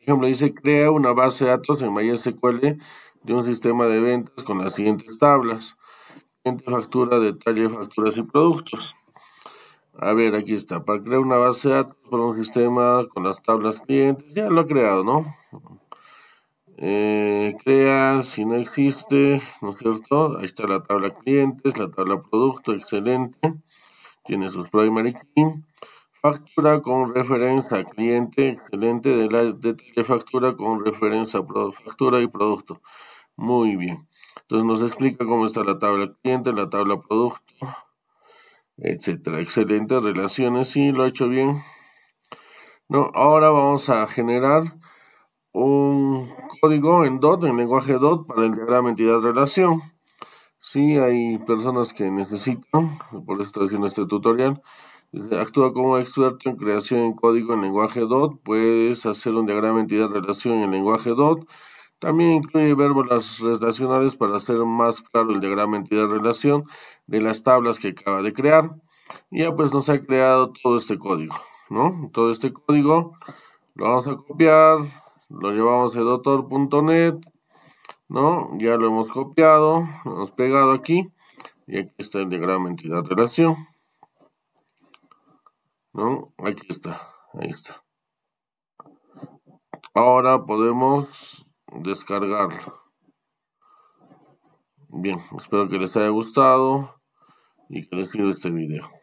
Por ejemplo, dice, crea una base de datos en MySQL de un sistema de ventas con las siguientes tablas. Cliente, factura, detalle, facturas y productos. A ver, aquí está. Para crear una base de datos para un sistema con las tablas clientes. Ya lo ha creado, ¿no? Eh, crea, si no existe, ¿no es cierto? Ahí está la tabla clientes, la tabla producto, excelente. Tiene sus primary key. Factura con referencia cliente, excelente de la de factura con referencia factura y producto. Muy bien. Entonces nos explica cómo está la tabla cliente, la tabla producto, etcétera. Excelentes relaciones, sí, lo ha hecho bien. No, ahora vamos a generar un código en DOT, en lenguaje DOT, para el diagrama entidad-relación. Sí, hay personas que necesitan, por eso estoy haciendo este tutorial, Actúa como experto en creación de código en lenguaje DOT. Puedes hacer un diagrama entidad-relación en lenguaje DOT. También incluye verbos relacionales para hacer más claro el diagrama entidad-relación de las tablas que acaba de crear. Y ya pues nos ha creado todo este código, ¿no? Todo este código lo vamos a copiar, lo llevamos a dotor.net, ¿no? Ya lo hemos copiado, lo hemos pegado aquí y aquí está el diagrama entidad-relación. ¿no? Aquí está, ahí está. Ahora podemos descargarlo. Bien, espero que les haya gustado y que les sirva este video.